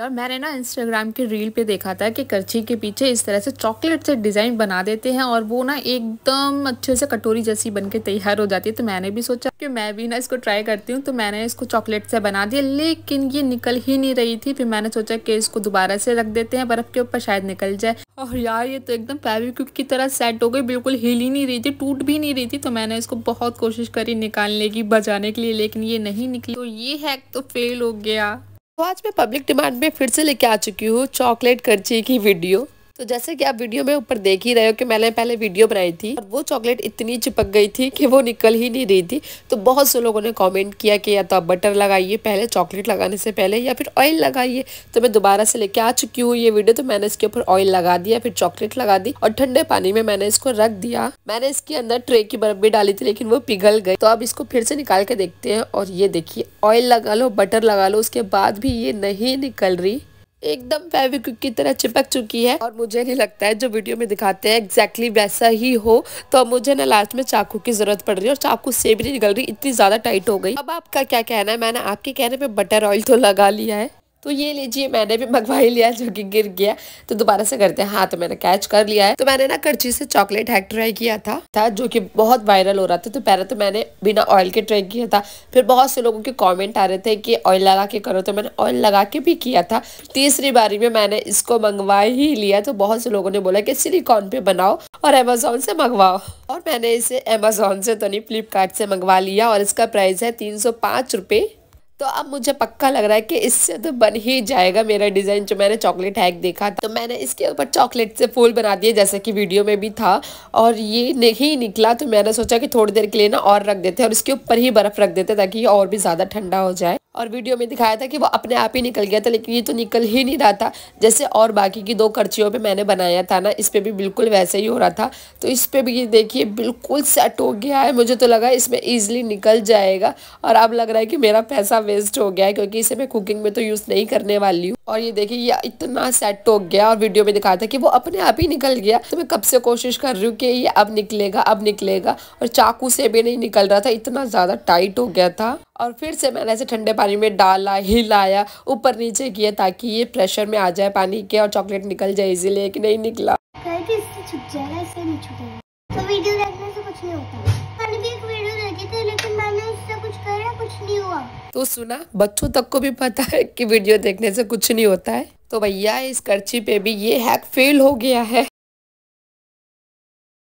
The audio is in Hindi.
यार मैंने ना इंस्टाग्राम के रील पे देखा था कि करछी के पीछे इस तरह से चॉकलेट से डिज़ाइन बना देते हैं और वो ना एकदम अच्छे से कटोरी जैसी बन के तैयार हो जाती है तो मैंने भी सोचा कि मैं भी ना इसको ट्राई करती हूँ तो मैंने इसको चॉकलेट से बना दिया लेकिन ये निकल ही नहीं रही थी फिर मैंने सोचा कि इसको दोबारा से रख देते हैं बर्फ़ के ऊपर शायद निकल जाए और यार ये तो एकदम फेविक्विक की तरह सेट हो गई बिल्कुल हिल ही नहीं रही थी टूट भी नहीं रही थी तो मैंने इसको बहुत कोशिश करी निकालने की बचाने के लिए लेकिन ये नहीं निकली तो ये हैक तो फेल हो गया आज मैं पब्लिक डिमांड में फिर से लेके आ चुकी हूँ चॉकलेट कर्ची की वीडियो तो जैसे कि आप वीडियो में ऊपर देख ही रहे हो कि मैंने पहले वीडियो बनाई थी और वो चॉकलेट इतनी चिपक गई थी कि वो निकल ही नहीं रही थी तो बहुत से लोगों ने कमेंट किया कि या तो आप बटर लगाइए पहले चॉकलेट लगाने से पहले या फिर ऑयल लगाइए तो मैं दोबारा से लेके आ चुकी हूँ ये वीडियो तो मैंने इसके ऊपर ऑयल लगा दिया फिर चॉकलेट लगा दी और ठंडे पानी में मैंने इसको रख दिया मैंने इसके अंदर ट्रे की बर्फ भी डाली थी लेकिन वो पिघल गई तो आप इसको फिर से निकाल के देखते हैं और ये देखिए ऑयल लगा लो बटर लगा लो उसके बाद भी ये नहीं निकल रही एकदम फेविक्विक की तरह चिपक चुकी है और मुझे नहीं लगता है जो वीडियो में दिखाते हैं एग्जैक्टली वैसा ही हो तो मुझे ना लास्ट में चाकू की जरूरत पड़ रही है और चाकू से भी नहीं निकल रही इतनी ज़्यादा टाइट हो गई अब आपका क्या कहना है मैंने आपके कहने पे बटर ऑयल तो लगा लिया है तो ये लीजिए मैंने भी मंगवा ही लिया जो कि गिर गया तो दोबारा से करते हैं हाँ तो मैंने कैच कर लिया है तो मैंने ना कर्ची से चॉकलेट हैक ट्राई किया था था जो कि बहुत वायरल हो रहा था तो पहले तो मैंने बिना ऑयल के ट्राई किया था फिर बहुत से लोगों के कमेंट आ रहे थे कि ऑयल लगा के करो तो मैंने ऑयल लगा के भी किया था तीसरी बारी में मैंने इसको मंगवा ही लिया तो बहुत से लोगों ने बोला कि सिलीकॉन पे बनाओ और अमेजोन से मंगवाओ और मैंने इसे अमेजोन से तो नहीं फ्लिपकार्ट से मंगवा लिया और इसका प्राइस है तीन सौ तो अब मुझे पक्का लग रहा है कि इससे तो बन ही जाएगा मेरा डिज़ाइन जो मैंने चॉकलेट हैक देखा तो मैंने इसके ऊपर चॉकलेट से फूल बना दिए जैसे कि वीडियो में भी था और ये नहीं निकला तो मैंने सोचा कि थोड़ी देर के लिए ना और रख देते हैं और इसके ऊपर ही बर्फ़ रख देते ताकि ये और भी ज़्यादा ठंडा हो जाए और वीडियो में दिखाया था कि वो अपने आप ही निकल गया था लेकिन ये तो निकल ही नहीं रहा था जैसे और बाकी की दो कर्चियों पे मैंने बनाया था ना इस पर भी बिल्कुल वैसे ही हो रहा था तो इस पर भी ये देखिए बिल्कुल सेट हो गया है मुझे तो लगा इसमें ईजिली निकल जाएगा और अब लग रहा है कि मेरा पैसा वेस्ट हो गया है क्योंकि इसे मैं कुकिंग में तो यूज़ नहीं करने वाली हूँ और ये देखिए ये इतना सेट हो गया और वीडियो में दिखाया था कि वो अपने आप ही निकल गया तो मैं कब से कोशिश कर रही हूँ कि ये अब निकलेगा अब निकलेगा और चाकू से भी नहीं निकल रहा था इतना ज़्यादा टाइट हो गया था और फिर से मैंने ऐसे ठंडे पानी में डाला हिलाया ऊपर नीचे किया ताकि ये प्रेशर में आ जाए पानी के और चॉकलेट निकल जाए इजीलिए कि नहीं निकला तो वीडियो देखने से कुछ नहीं होता मैंने भी एक वीडियो देखी थी लेकिन मैंने उससे तो सुना बच्चों तक को भी पता है कि वीडियो देखने से कुछ नहीं होता है तो भैया इस कर्ची पे भी ये हैक फेल हो गया है